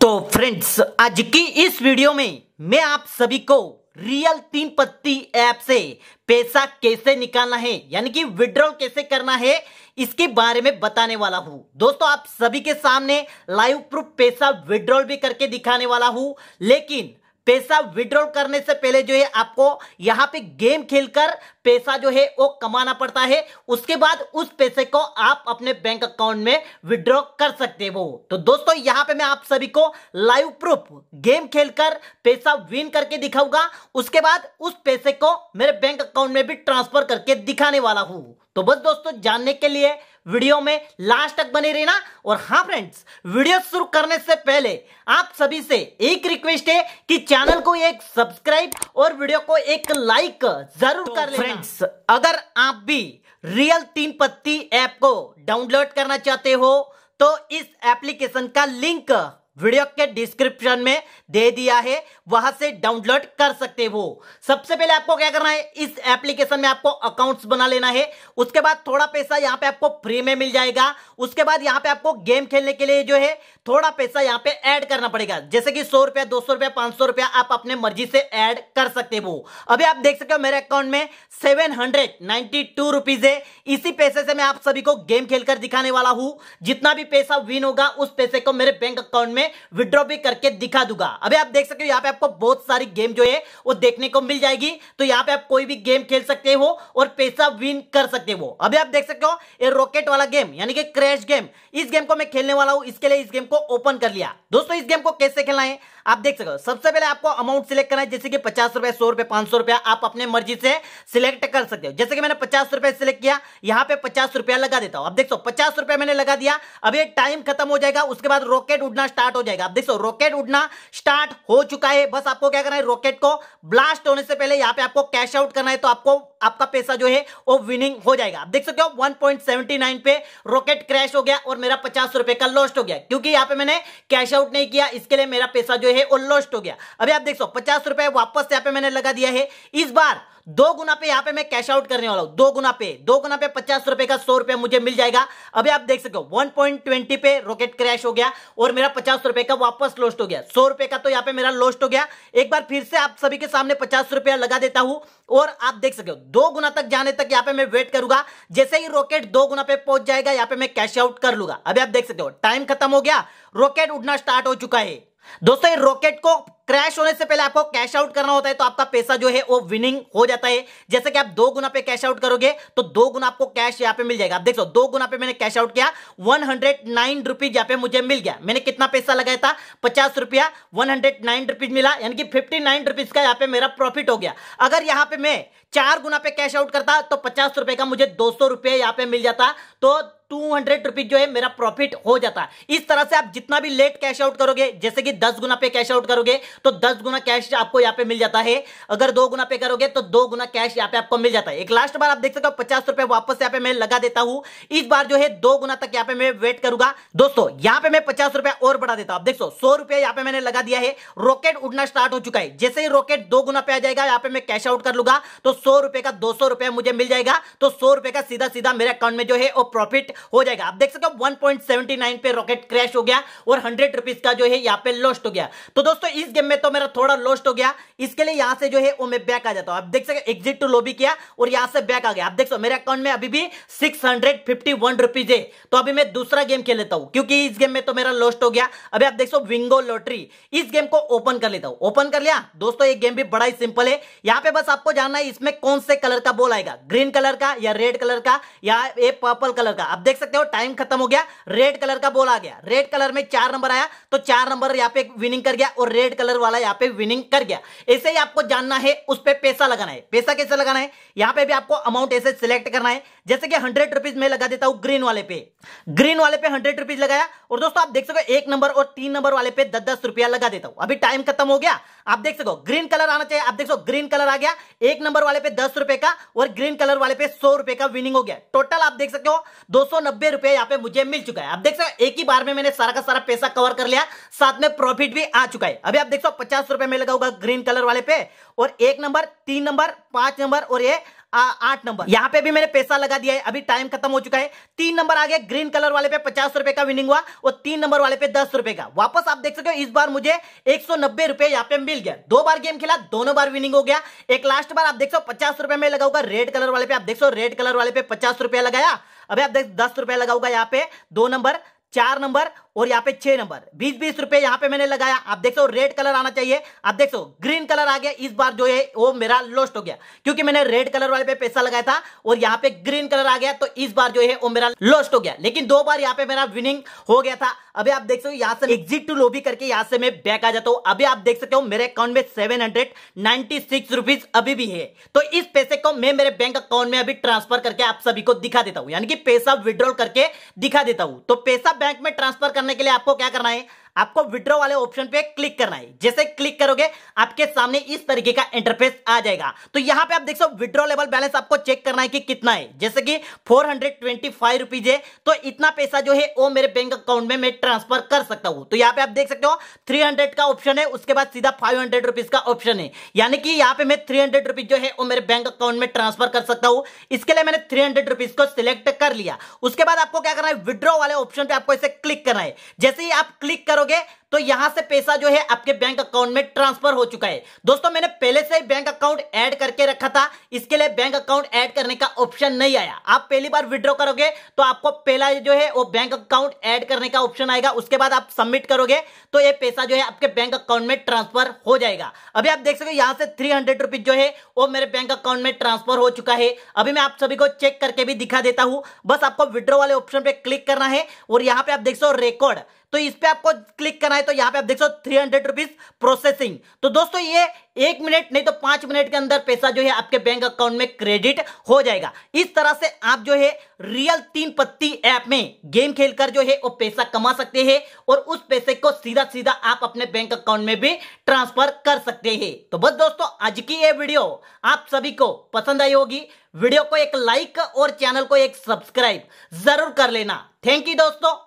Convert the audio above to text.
तो फ्रेंड्स आज की इस वीडियो में मैं आप सभी को रियल तीन पत्ती ऐप से पैसा कैसे निकालना है यानी कि विड्रॉल कैसे करना है इसके बारे में बताने वाला हूं दोस्तों आप सभी के सामने लाइव प्रूफ पैसा विड्रॉल भी करके दिखाने वाला हूं लेकिन पैसा विड्रॉल करने से पहले जो है आपको यहां पे गेम खेलकर पैसा जो है वो कमाना पड़ता है उसके बाद उस पैसे को आप अपने बैंक अकाउंट में विड्रॉ कर सकते हो तो दोस्तों यहां पे मैं आप सभी को लाइव प्रूफ गेम खेलकर पैसा विन करके दिखाऊंगा उसके बाद उस पैसे को मेरे बैंक अकाउंट में भी ट्रांसफर करके दिखाने वाला हूं तो बस दोस्तों जानने के लिए वीडियो में लास्ट तक बने रहना और हाँ फ्रेंड्स वीडियो शुरू करने से पहले आप सभी से एक रिक्वेस्ट है कि चैनल को एक सब्सक्राइब और वीडियो को एक लाइक जरूर तो कर लेना फ्रेंड्स अगर आप भी रियल तीन पत्ती ऐप को डाउनलोड करना चाहते हो तो इस एप्लीकेशन का लिंक वीडियो के डिस्क्रिप्शन में दे दिया है वहां से डाउनलोड कर सकते हो सबसे पहले आपको क्या करना है इस एप्लीकेशन में आपको अकाउंट्स बना लेना है उसके बाद थोड़ा पैसा यहाँ पे आपको फ्री में मिल जाएगा उसके बाद यहाँ पे आपको गेम खेलने के लिए जो है थोड़ा पैसा यहाँ पे ऐड करना पड़ेगा जैसे कि सौ रुपया दो सौ रुपया पांच सौ रुपया आप अपने मर्जी से ऐड कर सकते हो अभी आप देख सकते हो मेरे अकाउंट में seven hundred ninety two rupees है इसी पैसे से मैं आप सभी को गेम खेलकर दिखाने वाला हूं जितना भी पैसा विन होगा उस पैसे को मेरे बैंक अकाउंट में में विड्रॉ भी करके दिखा दूंगा अभी आप देख सकते हो यहाँ पे आपको बहुत सारी गेम जो है वो देखने को मिल जाएगी तो यहाँ पे आप कोई भी गेम खेल सकते हो और पैसा विन कर सकते हो अभी आप देख सकते हो ये रॉकेट वाला गेम यानी कि क्रैश गेम इस गेम को मैं खेलने वाला हूँ इसके लिए इस गेम को ओपन कर लिया दोस्तों इस गेम को कैसे खेलना है आप देख सकते हो सबसे पहले आपको अमाउंट सिलेक्ट करना है जैसे कि पचास रुपए सौ रुपए पांच सौ रुपया आप अपने मर्जी से सिलेक्ट कर सकते हो जैसे कि मैंने पचास रुपए सिलेक्ट किया यहाँ पे पचास रुपया लगा देता हूं अब देखो पचास रुपए मैंने लगा दिया अब ये टाइम खत्म हो जाएगा उसके बाद रॉकेट उड़ना स्टार्ट हो जाएगा अब देखो रॉकेट उड़ना स्टार्ट हो चुका है बस आपको क्या करना है रॉकेट को ब्लास्ट होने से पहले यहाँ पे आपको कैश आउट करना है तो आपको आपका पैसा जो है वो विनिंग हो जाएगा आप देख सकते हो 1.79 पे रॉकेट क्रैश हो गया और मेरा पचास रुपए का लॉस्ट हो गया क्योंकि यहाँ पे मैंने कैश आउट नहीं किया इसके लिए मेरा पैसा जो है वो लॉस्ट हो गया अभी आप देख सो पचास रुपए वापस यहाँ पे मैंने लगा दिया है इस बार दो गुना पे यहाँ पे मैं कैश आउट करने वाला हूं दो गुना पे दो गुना पे पचास रुपए का सौ रुपए मुझे मिल जाएगा अभी आप देख सको वन पॉइंट ट्वेंटी पे रॉकेट क्रैश हो गया और मेरा पचास रुपए का वापस लॉस्ट हो गया सौ रुपए का तो यहाँ पे मेरा लॉस्ट हो गया एक बार फिर से आप सभी के सामने पचास रुपया लगा देता हूं और आप देख सको दो गुना तक जाने तक यहाँ पे मैं वेट करूंगा जैसे ही रॉकेट दो गुना पे पहुंच जाएगा यहाँ पे मैं कैश आउट कर लूंगा अभी आप देख सकते हो टाइम खत्म हो गया रॉकेट उड़ना स्टार्ट हो चुका है दोस्तों ये रॉकेट को क्रैश होने से पहले आपको कैश आउट करना होता है तो आपका पैसा जो है वो विनिंग हो जाता है जैसे कि आप दो गुना पे कैश आउट करोगे तो दो गुना आपको कैश यहाँ पे मिल जाएगा आप देख सो दो गुना पे मैंने कैश आउट किया वन हंड्रेड नाइन रुपीज यहाँ पे मुझे मिल गया मैंने कितना पैसा लगाया था पचास रुपया वन हंड्रेड नाइन रुपीज मिला यानी कि फिफ्टी नाइन रुपीज का यहाँ पे मेरा प्रॉफिट हो गया अगर यहाँ पे मैं चार गुना पे कैश आउट करता तो पचास रुपए का मुझे दो सौ रुपये यहाँ पे मिल जाता तो टू हंड्रेड रुपीज जो है मेरा प्रॉफिट हो जाता है इस तरह से आप जितना भी लेट कैश आउट करोगे जैसे कि दस गुना पे कैश आउट करोगे तो दस गुना कैश आपको यहाँ पे मिल जाता है अगर दो गुना पे करोगे तो दो गुना कैश यहाँ पे आपको मिल जाता है एक लास्ट बार आप देख सकते हो पचास रुपए वापस यहाँ पे मैं लगा देता हूँ इस बार जो है दो गुना तक यहाँ पे मैं वेट करूंगा दोस्तों यहाँ पे मैं पचास रुपया और बढ़ा देता हूँ देखो सौ रुपया यहाँ पे मैंने लगा दिया है रॉकेट उड़ना स्टार्ट हो चुका है जैसे ही रॉकेट दो गुना पे आ जाएगा यहाँ पे मैं कैश आउट कर लूंगा तो सौ रुपए का दो सौ रुपया मुझे मिल जाएगा तो सौ रुपए का सीधा सीधा मेरे अकाउंट में जो है वो प्रॉफिट हो जाएगा आप देख सकते हो 1.79 पे रॉकेट क्रैश हो गया और हंड्रेड रुपीज का जो है यहाँ पे लॉस्ट हो गया तो दोस्तों इस गेम में तो मेरा थोड़ा लॉस्ट हो गया इसके लिए यहाँ से जो है वो मैं बैक आ जाता हूँ आप देख सकते एग्जिट टू लॉबी किया और यहाँ से बैक आ गया आप देख सकते मेरे अकाउंट में अभी भी सिक्स हंड्रेड है तो अभी मैं दूसरा गेम खेल लेता हूँ क्योंकि इस गेम में तो मेरा लॉस्ट हो गया अभी आप देख सो विंगो लॉटरी इस गेम को ओपन कर लेता हूँ ओपन कर लिया दोस्तों ये गेम भी बड़ा ही सिंपल है यहाँ पे बस आपको जानना है इसमें कौन से कलर का बोल आएगा ग्रीन कलर का या रेड कलर का या ये पर्पल कलर का आप देख सकते हो टाइम खत्म हो गया रेड कलर का बोल आ गया रेड कलर में चार नंबर आया तो चार नंबर यहाँ पे विनिंग कर गया और रेड कलर वाला यहाँ पे विनिंग कर गया ऐसे ही आपको जानना है उस पर पैसा लगाना है पैसा कैसे लगाना है यहाँ पे भी आपको अमाउंट ऐसे सिलेक्ट करना है जैसे कि हंड्रेड रुपीज में लगा देता हूं ग्रीन वाले पे ग्रीन वाले पे हंड्रेड रुपीज लगाया और दोस्तों आप देख सको एक नंबर और तीन नंबर वाले पे दस दस रुपया लगा देता हूं अभी टाइम खत्म हो गया आप देख सको ग्रीन कलर आना चाहिए आप देख सको ग्रीन कलर आ गया एक नंबर वाले पे दस रुपए का और ग्रीन कलर वाले पे सौ रुपए का विनिंग हो गया टोटल आप देख सकते हो दो सौ नब्बे रुपया यहाँ पे मुझे मिल चुका है आप देख सको एक ही बार में मैंने सारा का सारा पैसा कवर कर लिया साथ में प्रॉफिट भी आ चुका है अभी आप देख सको पचास रुपए में लगा ग्रीन कलर वाले पे और एक नंबर तीन नंबर पांच नंबर और ये आठ नंबर यहाँ पे भी मैंने पैसा लगा दिया है अभी टाइम खत्म हो चुका है तीन नंबर आ गया ग्रीन कलर वाले पे पचास रुपए का विनिंग हुआ और तीन नंबर वाले पे दस रुपए का वापस आप देख सकते हो इस बार मुझे एक सौ नब्बे रुपए यहाँ पे मिल गया दो बार गेम खेला दोनों बार विनिंग हो गया एक लास्ट बार आप देख सो पचास रुपए में लगाऊंगा रेड कलर वाले पे आप देख सो रेड कलर वाले पे पचास रुपया लगाया अभी आप देख दस रुपया लगाऊंगा यहाँ पे दो नंबर चार नंबर और यहाँ पे छह नंबर बीस बीस रुपए यहाँ पे मैंने लगाया आप देख सो रेड कलर आना चाहिए आप देख सो ग्रीन कलर आ गया इस बार जो है वो मेरा लॉस्ट हो गया क्योंकि मैंने रेड कलर वाले पे पैसा लगाया था और यहाँ पे ग्रीन कलर आ गया तो इस बार जो है वो मेरा लॉस्ट हो गया लेकिन दो बार यहाँ पे मेरा विनिंग हो गया था अभी आप देख सो यहाँ से एग्जिट टू लोबी करके यहाँ से मैं बैक आ जाता हूँ अभी आप देख सकते हो मेरे अकाउंट में seven hundred ninety six rupees अभी भी है तो इस पैसे को मैं मेरे बैंक अकाउंट में अभी ट्रांसफर करके आप सभी को दिखा देता हूँ यानी कि पैसा विड्रॉल करके दिखा देता हूँ तो पैसा बैंक में ट्रांसफर करने के लिए आपको क्या करना है आपको विड्रो वाले ऑप्शन पे क्लिक करना है जैसे क्लिक करोगे आपके सामने इस तरीके का इंटरफेस आ जाएगा तो यहां पे आप देख सो विड्रो लेवल बैलेंस आपको चेक करना है कि कितना है जैसे कि फोर हंड्रेड है तो इतना पैसा जो है वो मेरे बैंक अकाउंट में मैं ट्रांसफर कर सकता हूं तो यहां पे आप देख सकते हो थ्री का ऑप्शन है उसके बाद सीधा फाइव हंड्रेड का ऑप्शन है यानी कि यहाँ पे मैं थ्री हंड्रेड जो है वो मेरे बैंक अकाउंट में ट्रांसफर कर सकता हूँ इसके लिए मैंने थ्री हंड्रेड को सिलेक्ट कर लिया उसके बाद आपको क्या करना है विड्रो वाले ऑप्शन पे आपको इसे क्लिक करना है जैसे ही आप क्लिक करो करोगे तो यहां से पैसा जो है आपके बैंक अकाउंट में ट्रांसफर हो चुका है दोस्तों मैंने पहले से ही बैंक अकाउंट ऐड करके रखा था इसके लिए बैंक अकाउंट ऐड करने का ऑप्शन नहीं आया आप पहली बार विड्रॉ करोगे तो आपको पहला जो है वो बैंक अकाउंट ऐड करने का ऑप्शन आएगा उसके बाद आप सबमिट करोगे तो ये पैसा जो है आपके बैंक अकाउंट में ट्रांसफर हो जाएगा अभी आप देख सकते यहां से थ्री हंड्रेड जो है वो मेरे बैंक अकाउंट में ट्रांसफर हो चुका है अभी मैं आप सभी को चेक करके भी दिखा देता हूं बस आपको विड्रॉ वाले ऑप्शन पे क्लिक करना है और यहां पे आप देख सो रिकॉर्ड तो इस पर आपको क्लिक करना है तो यहाँ पे आप देख सो थ्री हंड्रेड रुपीज प्रोसेसिंग तो दोस्तों ये एक मिनट नहीं तो पांच मिनट के अंदर पैसा जो है आपके बैंक अकाउंट में क्रेडिट हो जाएगा इस तरह से आप जो है रियल तीन पत्ती ऐप में गेम खेलकर जो है वो पैसा कमा सकते हैं और उस पैसे को सीधा सीधा आप अपने बैंक अकाउंट में भी ट्रांसफर कर सकते हैं तो बस दोस्तों आज की ये वीडियो आप सभी को पसंद आई होगी वीडियो को एक लाइक और चैनल को एक सब्सक्राइब जरूर कर लेना थैंक यू दोस्तों